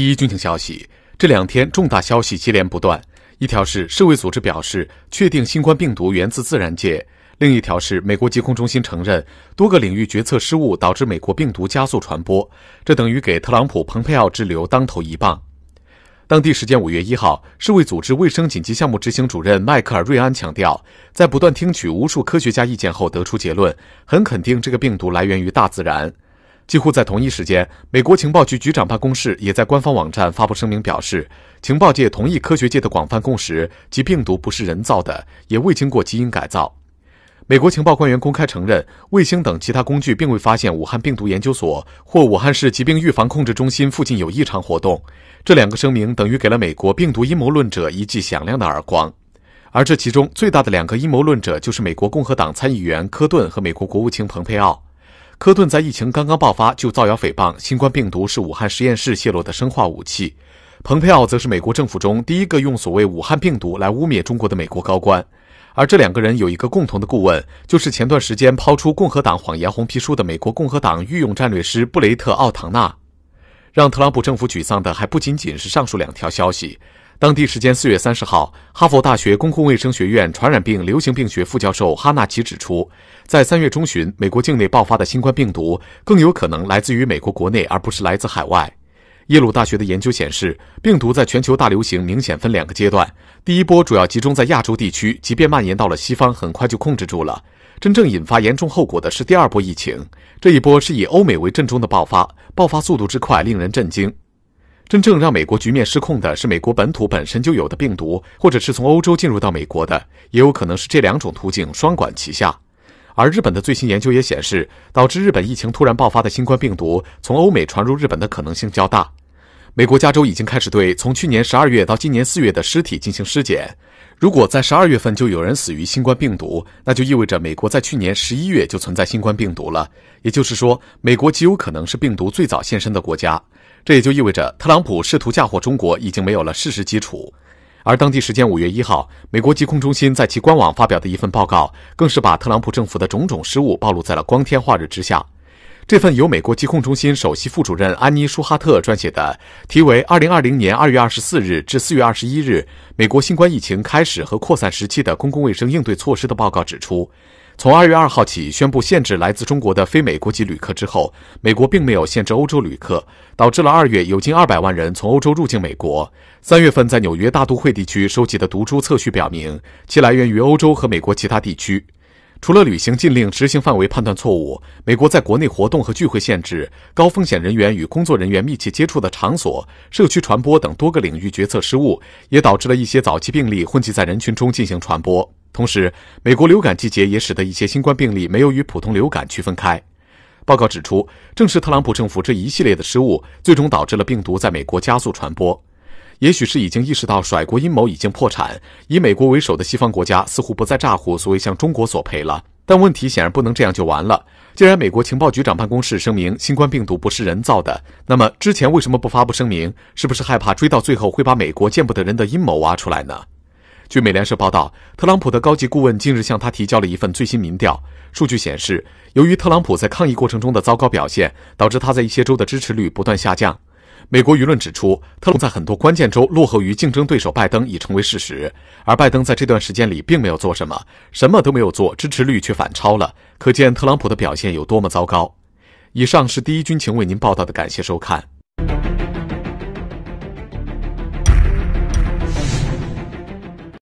第一军情消息：这两天重大消息接连不断，一条是世卫组织表示确定新冠病毒源自自然界，另一条是美国疾控中心承认多个领域决策失误导致美国病毒加速传播，这等于给特朗普、蓬佩奥之流当头一棒。当地时间五月一号，世卫组织卫生紧急项目执行主任迈克尔·瑞安强调，在不断听取无数科学家意见后得出结论，很肯定这个病毒来源于大自然。几乎在同一时间，美国情报局局长办公室也在官方网站发布声明，表示情报界同意科学界的广泛共识，即病毒不是人造的，也未经过基因改造。美国情报官员公开承认，卫星等其他工具并未发现武汉病毒研究所或武汉市疾病预防控制中心附近有异常活动。这两个声明等于给了美国病毒阴谋论者一记响亮的耳光。而这其中最大的两个阴谋论者就是美国共和党参议员科顿和美国国务卿蓬佩奥。科顿在疫情刚刚爆发就造谣诽谤新冠病毒是武汉实验室泄露的生化武器，蓬佩奥则是美国政府中第一个用所谓武汉病毒来污蔑中国的美国高官，而这两个人有一个共同的顾问，就是前段时间抛出共和党谎言红皮书的美国共和党御用战略师布雷特奥唐纳。让特朗普政府沮丧的还不仅仅是上述两条消息。当地时间四月三十号，哈佛大学公共卫生学院传染病流行病学副教授哈纳奇指出，在三月中旬，美国境内爆发的新冠病毒更有可能来自于美国国内，而不是来自海外。耶鲁大学的研究显示，病毒在全球大流行明显分两个阶段，第一波主要集中在亚洲地区，即便蔓延到了西方，很快就控制住了。真正引发严重后果的是第二波疫情，这一波是以欧美为阵中的爆发，爆发速度之快令人震惊。真正让美国局面失控的是美国本土本身就有的病毒，或者是从欧洲进入到美国的，也有可能是这两种途径双管齐下。而日本的最新研究也显示，导致日本疫情突然爆发的新冠病毒从欧美传入日本的可能性较大。美国加州已经开始对从去年十二月到今年四月的尸体进行尸检。如果在十二月份就有人死于新冠病毒，那就意味着美国在去年十一月就存在新冠病毒了。也就是说，美国极有可能是病毒最早现身的国家。这也就意味着，特朗普试图嫁祸中国已经没有了事实基础。而当地时间五月一号，美国疾控中心在其官网发表的一份报告，更是把特朗普政府的种种失误暴露在了光天化日之下。这份由美国疾控中心首席副主任安妮舒哈特撰写的、题为《二零二零年二月二十四日至四月二十一日美国新冠疫情开始和扩散时期的公共卫生应对措施》的报告指出。从二月二号起宣布限制来自中国的非美国籍旅客之后，美国并没有限制欧洲旅客，导致了二月有近二百万人从欧洲入境美国。三月份在纽约大都会地区收集的毒株测序表明，其来源于欧洲和美国其他地区。除了旅行禁令执行范围判断错误，美国在国内活动和聚会限制、高风险人员与工作人员密切接触的场所、社区传播等多个领域决策失误，也导致了一些早期病例混迹在人群中进行传播。同时，美国流感季节也使得一些新冠病例没有与普通流感区分开。报告指出，正是特朗普政府这一系列的失误，最终导致了病毒在美国加速传播。也许是已经意识到甩锅阴谋已经破产，以美国为首的西方国家似乎不再咋呼，所谓向中国索赔了。但问题显然不能这样就完了。既然美国情报局长办公室声明新冠病毒不是人造的，那么之前为什么不发布声明？是不是害怕追到最后会把美国见不得人的阴谋挖出来呢？据美联社报道，特朗普的高级顾问近日向他提交了一份最新民调，数据显示，由于特朗普在抗疫过程中的糟糕表现，导致他在一些州的支持率不断下降。美国舆论指出，特朗普在很多关键州落后于竞争对手拜登已成为事实，而拜登在这段时间里并没有做什么，什么都没有做，支持率却反超了，可见特朗普的表现有多么糟糕。以上是第一军情为您报道的，感谢收看。